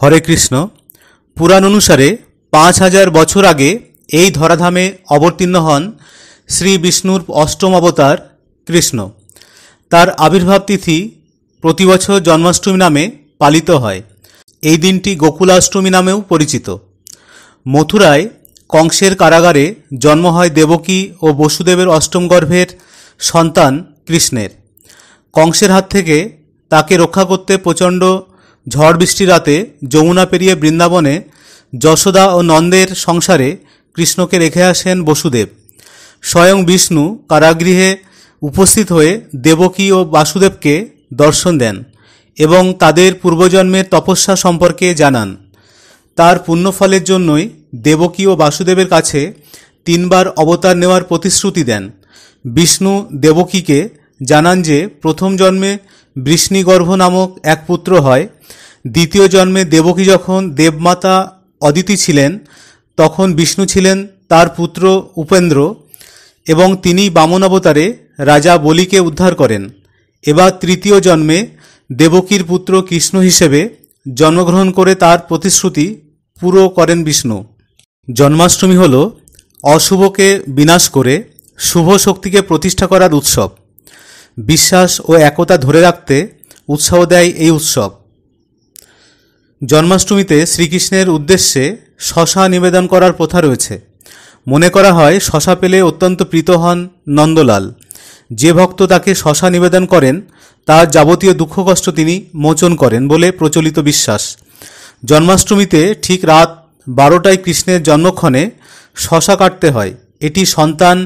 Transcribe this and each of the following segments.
হরে কৃষ্ণ পুরাণ অনুসারে পাঁচ হাজার বছর আগে এই ধরাধামে অবতীর্ণ হন শ্রী বিষ্ণুর অষ্টম অবতার কৃষ্ণ তার আবির্ভাব তিথি প্রতি বছর জন্মাষ্টমী নামে পালিত হয় এই দিনটি গোকুলাষ্টমী নামেও পরিচিত মথুরায় কংসের কারাগারে জন্ম হয় দেবকী ও বসুদেবের অষ্টম গর্ভের সন্তান কৃষ্ণের কংসের হাত থেকে তাকে রক্ষা করতে প্রচণ্ড ঝড় বৃষ্টি রাতে যমুনা পেরিয়ে বৃন্দাবনে যশোদা ও নন্দের সংসারে কৃষ্ণকে রেখে আসেন বসুদেব স্বয়ং বিষ্ণু কারাগৃহে উপস্থিত হয়ে দেবকী ও বাসুদেবকে দর্শন দেন এবং তাদের পূর্বজন্মের তপস্যা সম্পর্কে জানান তার পুণ্যফলের জন্যই দেবকী ও বাসুদেবের কাছে তিনবার অবতার নেওয়ার প্রতিশ্রুতি দেন বিষ্ণু দেবকীকে জানান যে প্রথম জন্মে বৃষ্ণিগর্ভ নামক এক পুত্র হয় দ্বিতীয় জন্মে দেবকী যখন দেবমাতা অদিতি ছিলেন তখন বিষ্ণু ছিলেন তার পুত্র উপেন্দ্র এবং তিনি বামন অবতারে রাজা বলিকে উদ্ধার করেন এবার তৃতীয় জন্মে দেবকীর পুত্র কৃষ্ণ হিসেবে জন্মগ্রহণ করে তার প্রতিশ্রুতি পুরো করেন বিষ্ণু জন্মাষ্টমী হল অশুভকে বিনাশ করে শুভ শক্তিকে প্রতিষ্ঠা করার উৎসব বিশ্বাস ও একতা ধরে রাখতে উৎসাহ দেয় এই উৎসব জন্মাষ্টমীতে শ্রীকৃষ্ণের উদ্দেশ্যে শশা নিবেদন করার প্রথা রয়েছে মনে করা হয় শশা পেলে অত্যন্ত প্রীত হন নন্দলাল যে ভক্ত তাকে শশা নিবেদন করেন তার যাবতীয় দুঃখ কষ্ট তিনি মোচন করেন বলে প্রচলিত বিশ্বাস জন্মাষ্টমীতে ঠিক রাত বারোটায় কৃষ্ণের জন্মক্ষণে শশা কাটতে হয় এটি সন্তান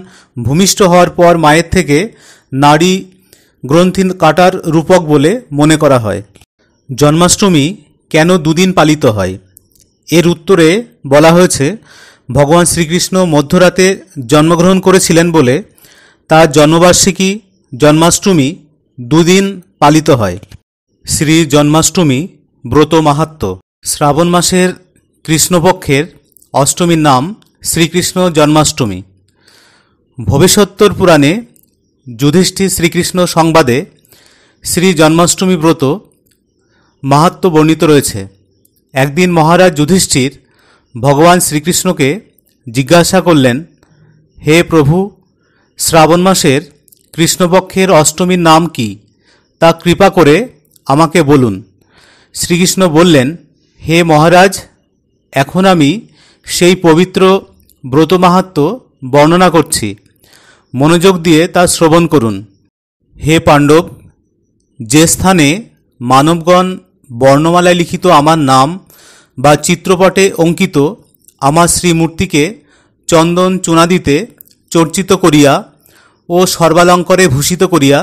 ভূমিষ্ঠ হওয়ার পর মায়ের থেকে নারী গ্রন্থিন কাটার রূপক বলে মনে করা হয় জন্মাষ্টমী কেন দুদিন পালিত হয় এর উত্তরে বলা হয়েছে ভগবান শ্রীকৃষ্ণ মধ্যরাতে জন্মগ্রহণ করেছিলেন বলে তার জন্মবার্ষিকী জন্মাষ্টমী দুদিন পালিত হয় শ্রী জন্মাষ্টমী ব্রত মাহাত্ম শ্রাবণ মাসের কৃষ্ণপক্ষের অষ্টমীর নাম শ্রীকৃষ্ণ জন্মাষ্টমী ভবিষ্যত্তর পুরাণে যুধিষ্ঠির শ্রীকৃষ্ণ সংবাদে শ্রী জন্মাষ্টমী ব্রত মাহাত্ম বর্ণিত রয়েছে একদিন মহারাজ যুধিষ্ঠির ভগবান শ্রীকৃষ্ণকে জিজ্ঞাসা করলেন হে প্রভু শ্রাবণ মাসের কৃষ্ণপক্ষের অষ্টমীর নাম কি তা কৃপা করে আমাকে বলুন শ্রীকৃষ্ণ বললেন হে মহারাজ এখন আমি সেই পবিত্র ব্রত মাহাত্ম বর্ণনা করছি মনোযোগ দিয়ে তা শ্রবণ করুন হে পাণ্ডব যে স্থানে মানবগণ বর্ণমালায় লিখিত আমার নাম বা চিত্রপটে অঙ্কিত আমার শ্রীমূর্তিকে চন্দন চুনাদিতে চর্চিত করিয়া ও সর্বালঙ্করে ভূষিত করিয়া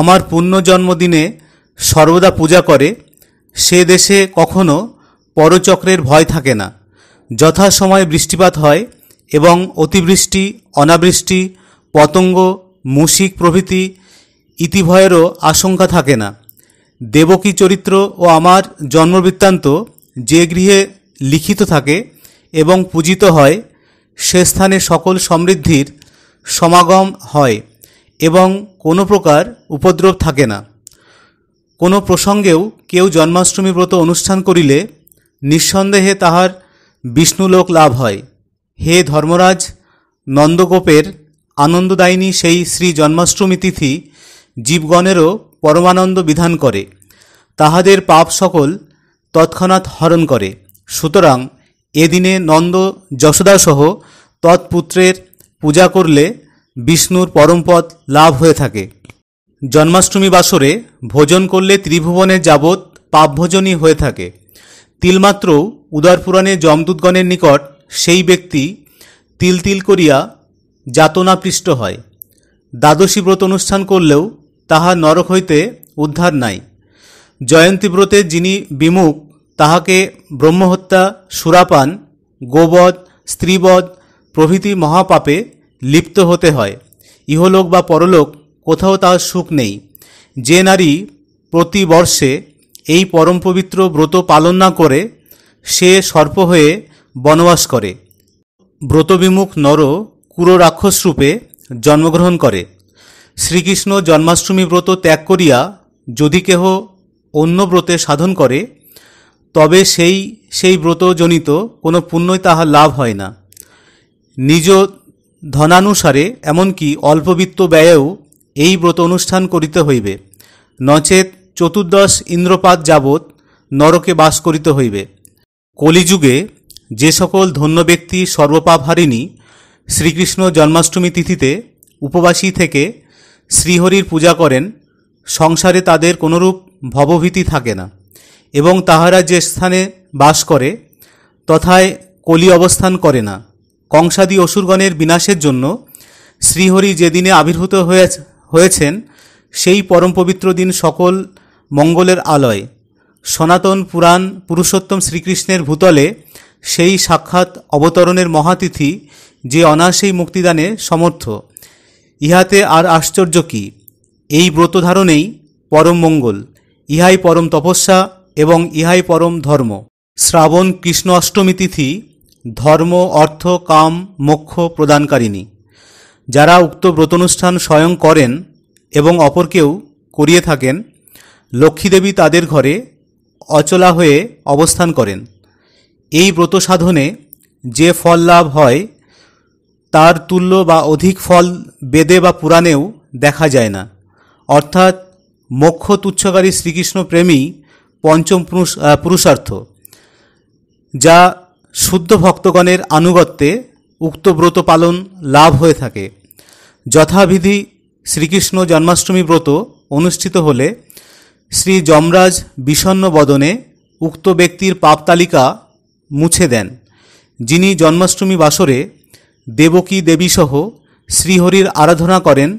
আমার পুণ্য জন্মদিনে সর্বদা পূজা করে সে দেশে কখনো পরচক্রের ভয় থাকে না যথাসময়ে বৃষ্টিপাত হয় এবং অতিবৃষ্টি অনাবৃষ্টি পতঙ্গ মুসিক প্রভৃতি ইতিভয়েরও আশঙ্কা থাকে না দেবকী চরিত্র ও আমার জন্মবৃত্তান্ত যে গৃহে লিখিত থাকে এবং পূজিত হয় সে স্থানে সকল সমৃদ্ধির সমাগম হয় এবং কোনো প্রকার উপদ্রব থাকে না কোনো প্রসঙ্গেও কেউ জন্মাষ্টমী ব্রত অনুষ্ঠান করিলে নিঃসন্দেহে তাহার বিষ্ণুলোক লাভ হয় হে ধর্মরাজ নন্দগোপের আনন্দদায়িনী সেই শ্রী জন্মাষ্টমী তিথি জীবগণেরও পরমানন্দ বিধান করে তাহাদের পাপ সকল তৎক্ষণাৎ হরণ করে সুতরাং এদিনে নন্দ যশোদাসহ তৎপুত্রের পূজা করলে বিষ্ণুর পরমপদ লাভ হয়ে থাকে জন্মাষ্টমী বাসরে ভোজন করলে ত্রিভুবনের যাবৎ পাপভোজনই হয়ে থাকে তিলমাত্র উদারপুরাণে যমদূতগণের নিকট সেই ব্যক্তি তিল তিল করিয়া যাতনাপৃষ্ট হয় দ্বাদশী ব্রত অনুষ্ঠান করলেও তাহা নরক হইতে উদ্ধার নাই জয়ন্তীব্রতে যিনি বিমুখ তাহাকে ব্রহ্মহত্যা সুরাপান গোবধ স্ত্রীবধ প্রভৃতি মহাপাপে লিপ্ত হতে হয় ইহলোক বা পরলোক কোথাও তাহার সুখ নেই যে নারী প্রতি বর্ষে এই পরম পবিত্র ব্রত পালন না করে সে সর্প হয়ে বনবাস করে ব্রতবিমুখ নর কুরো রূপে জন্মগ্রহণ করে শ্রীকৃষ্ণ জন্মাষ্টমী ব্রত ত্যাগ করিয়া যদি কেহ অন্য ব্রতে সাধন করে তবে সেই সেই ব্রতজনিত কোনো পুণ্যই তাহার লাভ হয় না নিজ ধনানুসারে এমনকি অল্পবিত্ত ব্যয়েও এই ব্রত অনুষ্ঠান করিতে হইবে নচেত চতুর্দশ ইন্দ্রপাত যাবৎ নরকে বাস করিতে হইবে কলিযুগে যে সকল ধন্য ব্যক্তি সর্বপাপহারিণী শ্রীকৃষ্ণ জন্মাষ্টমী তিথিতে উপবাসী থেকে শ্রীহরির পূজা করেন সংসারে তাদের কোনরূপ ভবভীতি থাকে না এবং তাহারা যে স্থানে বাস করে তথায় কলি অবস্থান করে না কংসাদি অসুরগণের বিনাশের জন্য শ্রীহরি যেদিনে আবির্ভূত হয়েছেন সেই পরম পবিত্র দিন সকল মঙ্গলের আলয় সনাতন পুরাণ পুরুষোত্তম শ্রীকৃষ্ণের ভূতলে সেই সাক্ষাৎ অবতরণের মহাতিথি যে অনাসেই মুক্তিদানে সমর্থ ইহাতে আর আশ্চর্য কী এই ব্রত ধারণেই পরম মঙ্গল ইহাই পরম তপস্যা এবং ইহাই পরম ধর্ম শ্রাবণ কৃষ্ণ অষ্টমী তিথি ধর্ম অর্থ কাম মোক্ষ প্রদানকারিণী যারা উক্ত ব্রতানুষ্ঠান স্বয়ং করেন এবং অপরকেও করিয়ে থাকেন লক্ষ্মীদেবী তাদের ঘরে অচলা হয়ে অবস্থান করেন এই ব্রত সাধনে যে ফল লাভ হয় তার তুল্য বা অধিক ফল বেদে বা পুরাণেও দেখা যায় না অর্থাৎ মোক্ষ তুচ্ছকারী শ্রীকৃষ্ণ প্রেমী পঞ্চম পুরুষ পুরুষার্থ যা শুদ্ধ ভক্তগণের আনুগত্যে উক্ত ব্রত পালন লাভ হয়ে থাকে যথাবিধি শ্রীকৃষ্ণ জন্মাষ্টমী ব্রত অনুষ্ঠিত হলে শ্রী যমরাজ বিষণ্ন বদনে উক্ত ব্যক্তির পাপ তালিকা মুছে দেন যিনি জন্মাষ্টমী বাসরে দেবকী দেবীসহ শ্রীহরির আরাধনা করেন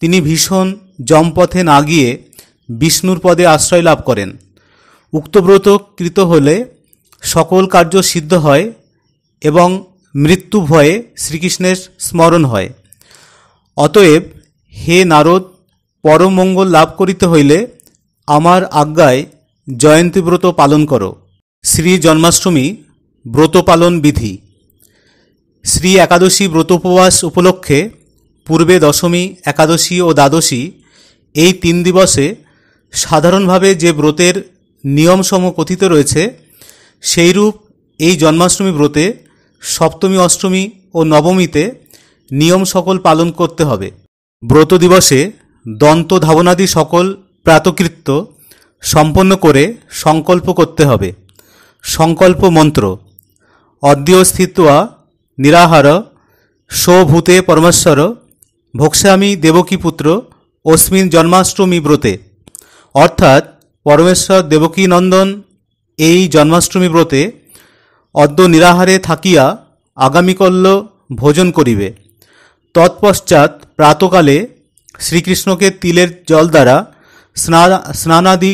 তিনি ভীষণ জমপথে না গিয়ে বিষ্ণুর পদে আশ্রয় লাভ করেন উক্ত ব্রত কৃত হলে সকল কার্য সিদ্ধ হয় এবং মৃত্যু ভয়ে শ্রীকৃষ্ণের স্মরণ হয় অতএব হে নারদ পরমঙ্গল লাভ করিতে হইলে আমার আজ্ঞায় জয়ন্তী ব্রত পালন করো শ্রী জন্মাষ্টমী ব্রত পালন বিধি শ্রী একাদশী ব্রত উপবাস উপলক্ষে পূর্বে দশমী একাদশী ও দ্বাদশী এই তিন দিবসে সাধারণভাবে যে ব্রতের নিয়মসম কথিত রয়েছে সেইরূপ এই জন্মাষ্টমী ব্রতে সপ্তমী অষ্টমী ও নবমীতে নিয়ম সকল পালন করতে হবে ব্রত দিবসে দন্ত ধাবনাদি সকল প্রাতকৃত্য সম্পন্ন করে সংকল্প করতে হবে সংকল্প মন্ত্র অদ্যস্থিত্বা নিরাহার স্বভূতে পরমেশ্বর ভোক্সামি দেবকী পুত্র অস্মিন জন্মাষ্টমী ব্রতে অর্থাৎ পরমেশ্বর দেবকী নন্দন এই জন্মাষ্টমী ব্রতে অদ্য নিরাহারে থাকিয়া আগামীকল্য ভোজন করিবে তৎপশ্চাৎ প্রাতকালে শ্রীকৃষ্ণকে তিলের জল দ্বারা স্নান স্নানাদি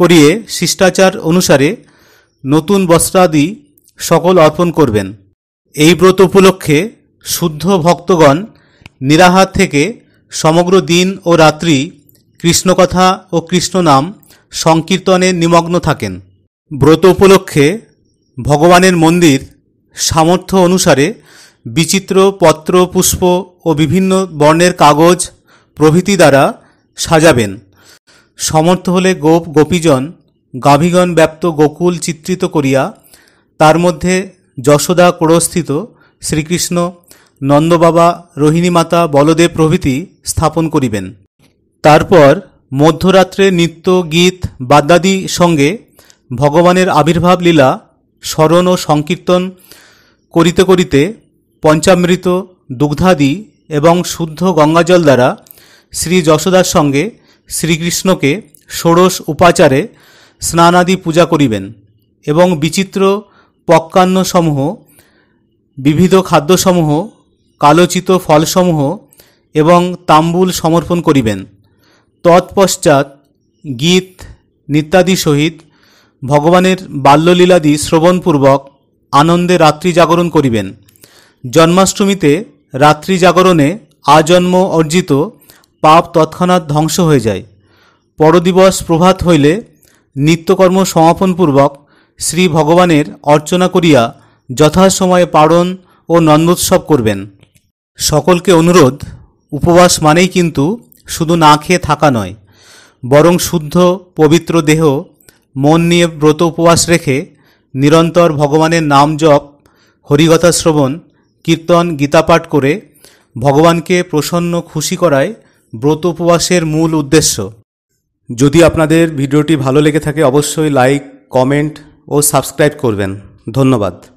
করিয়ে শিষ্টাচার অনুসারে নতুন বস্ত্রাদি সকল অর্পণ করবেন এই ব্রত উপলক্ষে শুদ্ধ ভক্তগণ নিরাহার থেকে সমগ্র দিন ও রাত্রি কৃষ্ণকথা ও কৃষ্ণনাম সংকীর্তনে নিমগ্ন থাকেন ব্রত উপলক্ষে ভগবানের মন্দির সামর্থ্য অনুসারে বিচিত্র পত্র পুষ্প ও বিভিন্ন বর্ণের কাগজ প্রভৃতি দ্বারা সাজাবেন সমর্থ হলে গোপ গোপীজন গাভীগণ ব্যাপ্ত গোকুল চিত্রিত করিয়া তার মধ্যে যশোদা কোড়স্থিত শ্রীকৃষ্ণ নন্দবাবা রোহিণীমাতা বলদেব প্রভৃতি স্থাপন করিবেন তারপর মধ্যরাত্রে নৃত্য গীত বাদ্যাদি সঙ্গে ভগবানের আবির্ভাব লীলা স্মরণ ও সংকীর্তন করিতে করিতে পঞ্চামৃত দুগ্ধাদি এবং শুদ্ধ গঙ্গাজল দ্বারা শ্রী যশোদার সঙ্গে শ্রীকৃষ্ণকে ষোড়শ উপাচারে স্নানাদি পূজা করিবেন এবং বিচিত্র পক্কান্নসমূহ বিবিধ খাদ্যসমূহ কালোচিত ফলসমূহ এবং তাম্বুল সমর্পণ করিবেন তৎপশ্চাৎ গীত নিত্যাদি সহিত ভগবানের বাল্যলীলাদি শ্রবণপূর্বক আনন্দে রাত্রি জাগরণ করিবেন জন্মাষ্টমীতে রাত্রি জাগরণে আজন্ম অর্জিত পাপ তৎক্ষণাৎ ধ্বংস হয়ে যায় পরদিবস প্রভাত হইলে নিত্যকর্ম সমাপনপূর্বক শ্রী ভগবানের অর্চনা করিয়া যথাসময়ে পারণ ও নন্দোৎসব করবেন সকলকে অনুরোধ উপবাস মানেই কিন্তু শুধু না খেয়ে থাকা নয় বরং শুদ্ধ পবিত্র দেহ মন নিয়ে ব্রত উপবাস রেখে নিরন্তর ভগবানের নাম জপ হরিকথা শ্রবণ কীর্তন গীতাপাঠ করে ভগবানকে প্রসন্ন খুশি করায় ব্রত উপবাসের মূল উদ্দেশ্য যদি আপনাদের ভিডিওটি ভালো লেগে থাকে অবশ্যই লাইক কমেন্ট ও সাবস্ক্রাইব করবেন ধন্যবাদ